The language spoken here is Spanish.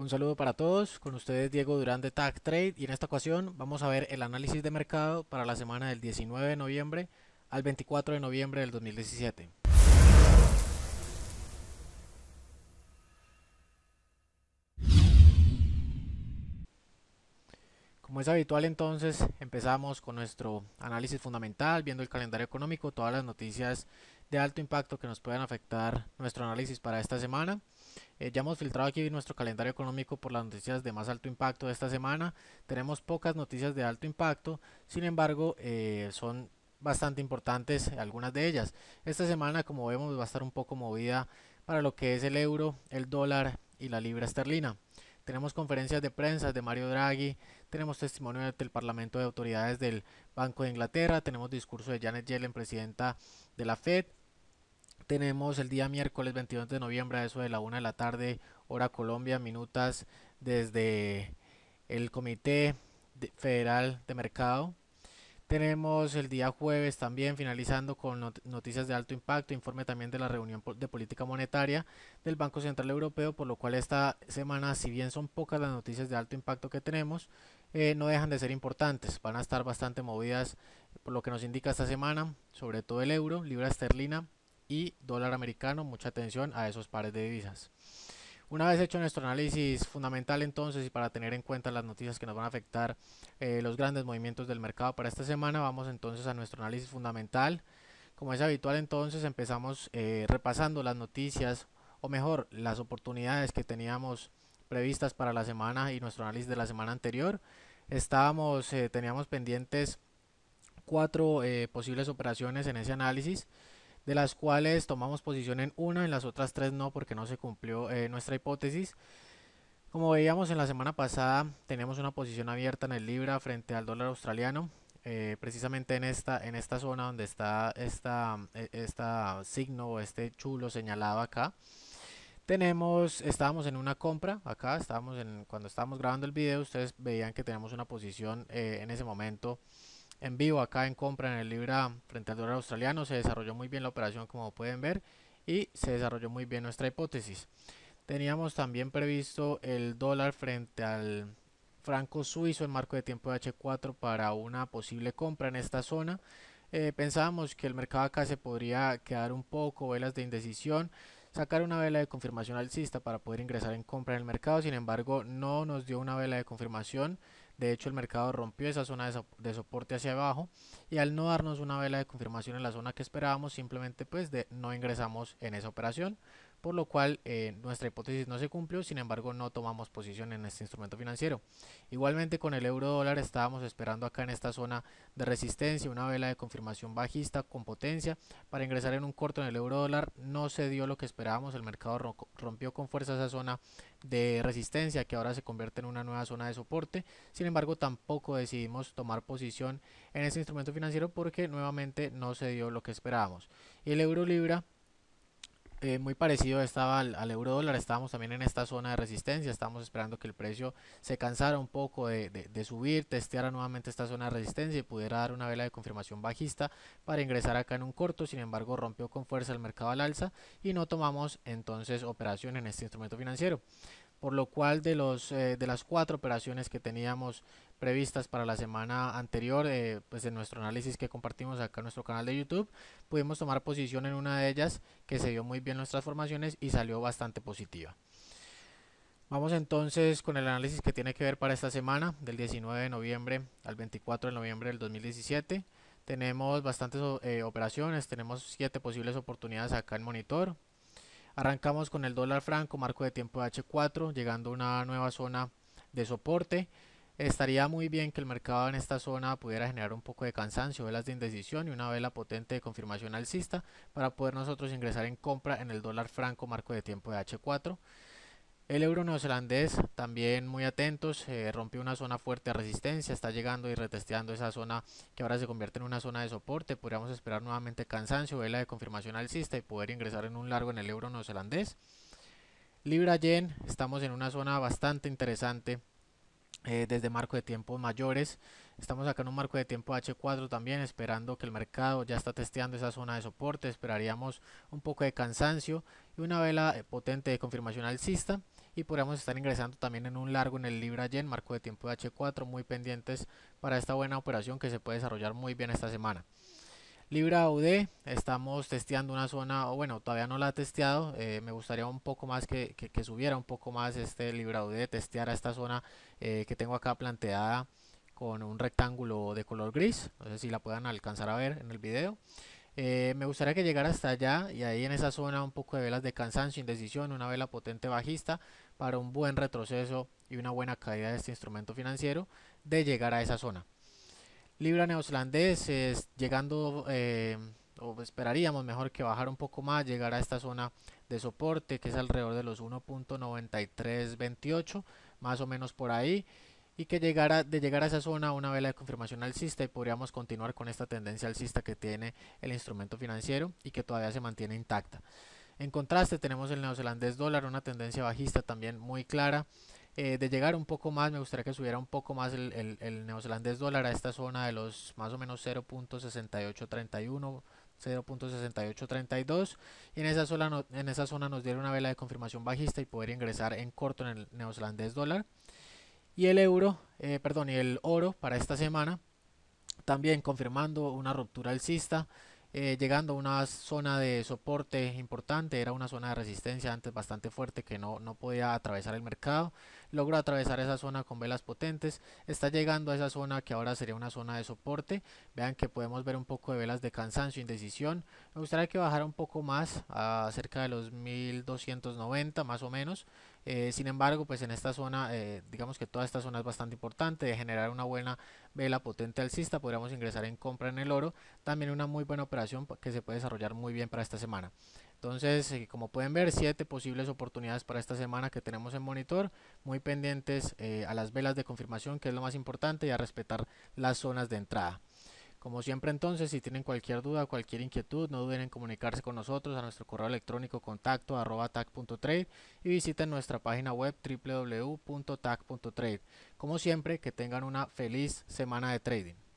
Un saludo para todos, con ustedes Diego Durán de Tag Trade y en esta ocasión vamos a ver el análisis de mercado para la semana del 19 de noviembre al 24 de noviembre del 2017. Como es habitual entonces empezamos con nuestro análisis fundamental viendo el calendario económico, todas las noticias de alto impacto que nos puedan afectar nuestro análisis para esta semana. Eh, ya hemos filtrado aquí nuestro calendario económico por las noticias de más alto impacto de esta semana. Tenemos pocas noticias de alto impacto, sin embargo, eh, son bastante importantes algunas de ellas. Esta semana, como vemos, va a estar un poco movida para lo que es el euro, el dólar y la libra esterlina. Tenemos conferencias de prensa de Mario Draghi, tenemos testimonio del Parlamento de Autoridades del Banco de Inglaterra, tenemos discurso de Janet Yellen, presidenta de la Fed, tenemos el día miércoles 22 de noviembre a eso de la 1 de la tarde, hora Colombia, minutas desde el Comité Federal de Mercado. Tenemos el día jueves también finalizando con noticias de alto impacto, informe también de la reunión de política monetaria del Banco Central Europeo, por lo cual esta semana, si bien son pocas las noticias de alto impacto que tenemos, eh, no dejan de ser importantes, van a estar bastante movidas por lo que nos indica esta semana, sobre todo el euro, libra esterlina, y dólar americano. Mucha atención a esos pares de divisas. Una vez hecho nuestro análisis fundamental entonces y para tener en cuenta las noticias que nos van a afectar eh, los grandes movimientos del mercado para esta semana, vamos entonces a nuestro análisis fundamental. Como es habitual entonces empezamos eh, repasando las noticias o mejor las oportunidades que teníamos previstas para la semana y nuestro análisis de la semana anterior. Estábamos, eh, teníamos pendientes cuatro posibles operaciones en ese análisis de las cuales tomamos posición en una, en las otras tres no, porque no se cumplió eh, nuestra hipótesis. Como veíamos en la semana pasada, tenemos una posición abierta en el Libra frente al dólar australiano, eh, precisamente en esta, en esta zona donde está esta, e, esta signo o este chulo señalado acá. Tenemos, estábamos en una compra acá, estábamos en, cuando estábamos grabando el video, ustedes veían que tenemos una posición eh, en ese momento en vivo acá en compra en el Libra frente al dólar australiano. Se desarrolló muy bien la operación como pueden ver y se desarrolló muy bien nuestra hipótesis. Teníamos también previsto el dólar frente al franco suizo en marco de tiempo de H4 para una posible compra en esta zona. Eh, pensábamos que el mercado acá se podría quedar un poco, velas de indecisión, sacar una vela de confirmación alcista para poder ingresar en compra en el mercado, sin embargo no nos dio una vela de confirmación, de hecho, el mercado rompió esa zona de, soporte hacia abajo y al no darnos una vela de confirmación en la zona que esperábamos, simplemente pues de no ingresamos en esa operación por lo cual eh, nuestra hipótesis no se cumplió, sin embargo no tomamos posición en este instrumento financiero. Igualmente con el euro dólar estábamos esperando acá en esta zona de resistencia una vela de confirmación bajista con potencia para ingresar en un corto en el euro dólar, no se dio lo que esperábamos, el mercado rompió con fuerza esa zona de resistencia que ahora se convierte en una nueva zona de soporte, sin embargo tampoco decidimos tomar posición en este instrumento financiero porque nuevamente no se dio lo que esperábamos. Y el euro libra eh, muy parecido estaba al, al, euro dólar, estábamos también en esta zona de resistencia, estábamos esperando que el precio se cansara un poco de, subir, testeara nuevamente esta zona de resistencia y pudiera dar una vela de confirmación bajista para ingresar acá en un corto, sin embargo rompió con fuerza el mercado al alza y no tomamos entonces operación en este instrumento financiero. Por lo cual de, los, eh, de las cuatro operaciones que teníamos previstas para la semana anterior, eh, pues en nuestro análisis que compartimos acá en nuestro canal de YouTube, pudimos tomar posición en una de ellas que se vio muy bien nuestras formaciones y salió bastante positiva. Vamos entonces con el análisis que tiene que ver para esta semana, del 19 de noviembre al 24 de noviembre del 2017. Tenemos bastantes eh, operaciones, tenemos siete posibles oportunidades acá en monitor, Arrancamos con el dólar franco, marco de tiempo H4, llegando a una nueva zona de soporte. Estaría muy bien que el mercado en esta zona pudiera generar un poco de cansancio, velas de indecisión y una vela potente de confirmación alcista para poder nosotros ingresar en compra en el dólar franco marco de tiempo de H4. El euro neozelandés también muy atentos, eh, rompió una zona fuerte de resistencia, está llegando y retesteando esa zona que ahora se convierte en una zona de soporte. Podríamos esperar nuevamente cansancio, vela de confirmación alcista y poder ingresar en un largo en el euro neozelandés. Libra yen, estamos en una zona bastante interesante eh, desde marco de tiempo mayores. Estamos acá en un marco de tiempo H4 también, esperando que el mercado ya está testeando esa zona de soporte. Esperaríamos un poco de cansancio y una vela eh, potente de confirmación alcista. Y podríamos estar ingresando también en un largo en el Libra Yen, marco de tiempo H4, muy pendientes para esta buena operación que se puede desarrollar muy bien esta semana. Libra UD, estamos testeando una zona, o bueno, todavía no la ha testeado, eh, me gustaría un poco más que, subiera un poco más este Libra UD, testear a esta zona eh, que tengo acá planteada con un rectángulo de color gris, no sé si la puedan alcanzar a ver en el video. Eh, me gustaría que llegara hasta allá y ahí en esa zona un poco de velas de cansancio, indecisión, una vela potente bajista para un buen retroceso y una buena caída de este instrumento financiero de llegar a esa zona. Libra neozelandés, es llegando, eh, o esperaríamos mejor que bajar un poco más, llegar a esta zona de soporte que es alrededor de los 1.9328, más o menos por ahí. Y que llegara, de llegar a esa zona una vela de confirmación alcista y podríamos continuar con esta tendencia alcista que tiene el instrumento financiero y que todavía se mantiene intacta. En contraste tenemos el neozelandés dólar, una tendencia bajista también muy clara eh, de llegar un poco más, me gustaría que subiera un poco más el, neozelandés dólar a esta zona de los más o menos 0.6831. 0.6832 y en esa, zona en esa zona nos dieron una vela de confirmación bajista y poder ingresar en corto en el neozelandés dólar y el euro, eh, perdón, y el oro para esta semana también confirmando una ruptura alcista eh, llegando a una zona de soporte importante, era una zona de resistencia antes bastante fuerte que no, no podía atravesar el mercado, logró atravesar esa zona con velas potentes, está llegando a esa zona que ahora sería una zona de soporte, vean que podemos ver un poco de velas de cansancio, indecisión, me gustaría que bajara un poco más a cerca de los 1290 más o menos, eh, sin embargo, pues en esta zona, eh, digamos que toda esta zona es bastante importante de generar una buena vela potente alcista, podríamos ingresar en compra en el oro, también una muy buena operación que se puede desarrollar muy bien para esta semana. Entonces, eh, como pueden ver, siete posibles oportunidades para esta semana que tenemos en monitor, muy pendientes a las velas de confirmación, que es lo más importante, y a respetar las zonas de entrada. Como siempre entonces, si tienen cualquier duda, cualquier inquietud, no duden en comunicarse con nosotros a nuestro correo electrónico contacto arroba y visiten nuestra página web www.tac.trade. Como siempre, que tengan una feliz semana de trading.